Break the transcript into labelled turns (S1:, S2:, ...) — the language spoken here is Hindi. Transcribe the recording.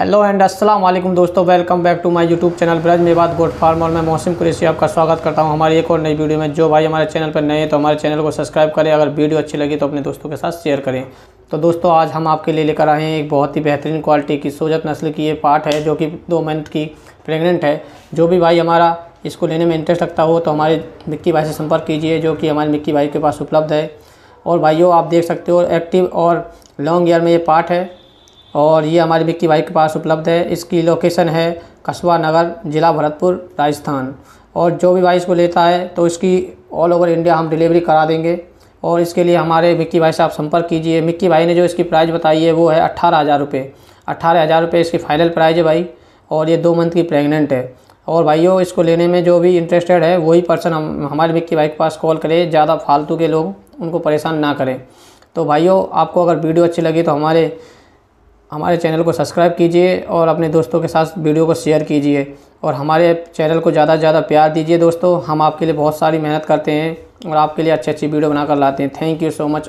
S1: हेलो एंड अस्सलाम वालेकुम दोस्तों welcome back to my YouTube channel Braj में बात गोट फार्म और मैं मौसम कुरेशी आपका स्वागत करता हूं हमारी एक और नई वीडियो में जो भाई हमारे चैनल पर नए हैं तो हमारे चैनल को सब्सक्राइब करें अगर वीडियो अच्छी लगी तो अपने दोस्तों के साथ शेयर करें तो दोस्तों आज हम आपके लिए लेकर आए हैं एक बहुत ही बेहतरीन क्वालिटी की सोजत नस्ल की ये पार्ट है जो कि दो मंथ की प्रेगनेंट है जो भी भाई हमारा इसको लेने में इंटरेस्ट रखता हो तो हमारे मिक्की भाई से संपर्क कीजिए जो कि हमारे मिक्की भाई के पास उपलब्ध है और भाइयों आप देख सकते हो एक्टिव और लॉन्ग ईयर में ये पार्ट है और ये हमारी बिक्की भाई के पास उपलब्ध है इसकी लोकेशन है कस्बा नगर ज़िला भरतपुर राजस्थान और जो भी भाई इसको लेता है तो इसकी ऑल ओवर इंडिया हम डिलीवरी करा देंगे और इसके लिए हमारे मिक्की भाई से आप संपर्क कीजिए मिक्की भाई ने जो इसकी प्राइस बताई है वो है अट्ठारह हज़ार रुपये अट्ठारह हज़ार रुपये इसकी फ़ाइनल प्राइज़ है भाई और ये दो मंथ की प्रेग्नेंट है और भाइयों इसको लेने में जो भी इंटरेस्टेड है वही पर्सन हम हमारे मिक्की भाई के पास कॉल करें ज़्यादा फालतू के लोग उनको परेशान ना करें तो भाइयों आपको अगर वीडियो अच्छी लगी तो हमारे हमारे चैनल को सब्सक्राइब कीजिए और अपने दोस्तों के साथ वीडियो को शेयर कीजिए और हमारे चैनल को ज़्यादा से ज़्यादा प्यार दीजिए दोस्तों हम आपके लिए बहुत सारी मेहनत करते हैं और आपके लिए अच्छी अच्छी वीडियो बनाकर लाते हैं थैंक यू सो मच